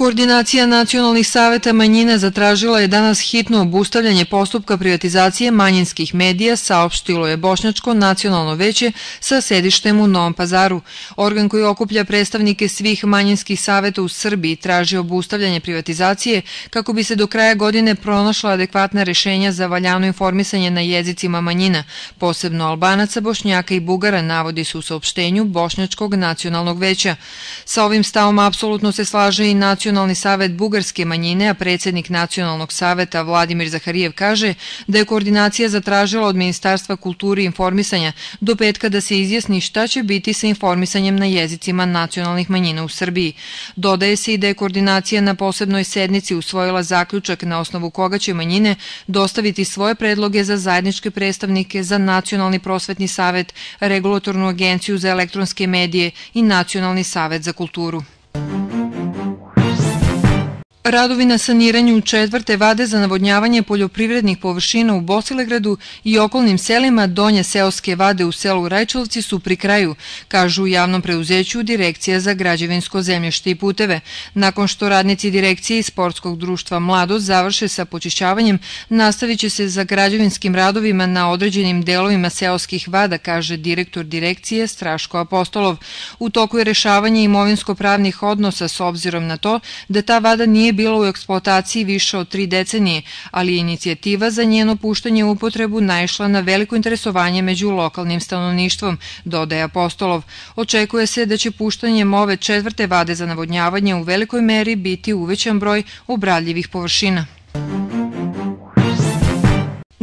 Koordinacija nacionalnih saveta manjina zatražila je danas hitno obustavljanje postupka privatizacije manjinskih medija, saopštilo je Bošnjačko nacionalno veće sa sedištem u Novom pazaru. Organ koji okuplja predstavnike svih manjinskih saveta u Srbiji traži obustavljanje privatizacije kako bi se do kraja godine pronašla adekvatna rešenja za valjano informisanje na jezicima manjina, posebno Albanaca, Bošnjaka i Bugara, navodi su u saopštenju Bošnjačkog nacionalnog veća. Sa ovim stavom apsolutno se slaže i nacionalnog Nacionalni savet Bugarske manjine, a predsjednik Nacionalnog saveta Vladimir Zaharijev kaže da je koordinacija zatražila od Ministarstva kulturi i informisanja do petka da se izjasni šta će biti sa informisanjem na jezicima nacionalnih manjina u Srbiji. Dodaje se i da je koordinacija na posebnoj sednici usvojila zaključak na osnovu koga će manjine dostaviti svoje predloge za zajedničke predstavnike za Nacionalni prosvetni savet, Regulatornu agenciju za elektronske medije i Nacionalni savet za kulturu. Radovi na saniranju četvrte vade za navodnjavanje poljoprivrednih površina u Bosilegradu i okolnim selima Donje seoske vade u selu Rajčovci su pri kraju, kažu u javnom preuzeću Direkcija za građevinsko zemljište i puteve. Nakon što radnici Direkcije i Sportskog društva Mlado završe sa počišćavanjem, nastavit će se za građevinskim radovima na određenim delovima seoskih vada, kaže direktor Direkcije Straško Apostolov. U toku je rešavanje imovinsko-pravnih odnosa s obzirom na to da ta vada nije nije bila u eksploataciji više od tri decenije, ali je inicijativa za njeno puštanje u upotrebu naišla na veliko interesovanje među lokalnim stanovništvom, dodaje Apostolov. Očekuje se da će puštanjem ove četvrte vade za navodnjavanje u velikoj meri biti uvećan broj obradljivih površina.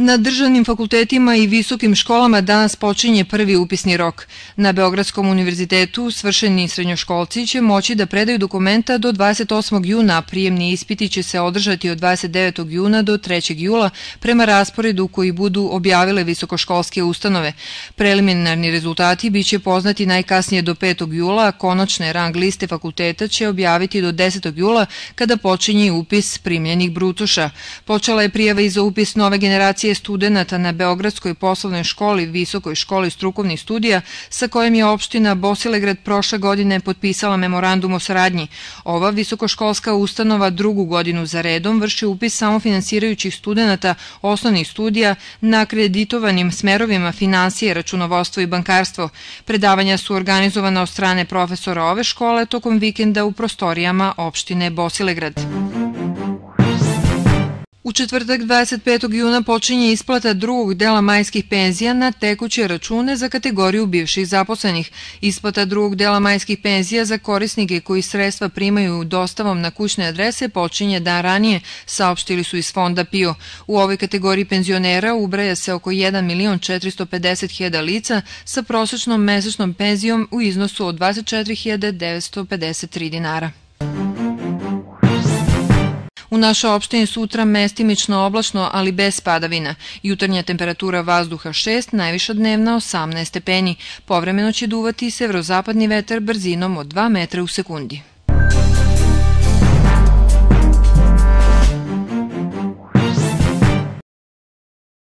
Na državnim fakultetima i visokim školama danas počinje prvi upisni rok. Na Beogradskom univerzitetu svršeni srednjoškolci će moći da predaju dokumenta do 28. juna, a prijemni ispiti će se održati od 29. juna do 3. jula prema rasporedu koji budu objavile visokoškolske ustanove. Preliminarni rezultati biće poznati najkasnije do 5. jula, a konačne rang liste fakulteta će objaviti do 10. jula kada počinje upis primljenih brutuša. Počela je prijava i za upis nove generacije studenta na Beogradskoj poslovnoj školi Visokoj školi strukovnih studija sa kojim je opština Bosilegrad prošle godine potpisala memorandum o saradnji. Ova visokoškolska ustanova drugu godinu za redom vrši upis samofinansirajućih studenta osnovnih studija na kreditovanim smerovima financije, računovostvo i bankarstvo. Predavanja su organizovana od strane profesora ove škole tokom vikenda u prostorijama opštine Bosilegrad. Muzika U četvrtak 25. juna počinje isplata drugog dela majskih penzija na tekuće račune za kategoriju bivših zaposlenih. Isplata drugog dela majskih penzija za korisnike koji sredstva primaju dostavom na kućne adrese počinje dan ranije, saopštili su iz fonda PIO. U ovoj kategoriji penzionera ubraja se oko 1.450.000 lica sa prosečnom mesečnom penzijom u iznosu od 24.953 dinara. Muzika naše opštine sutra mestimično oblačno, ali bez padavina. Jutarnja temperatura vazduha 6, najviša dnevna 18 stepeni. Povremeno će duvati severozapadni veter brzinom od 2 metra u sekundi.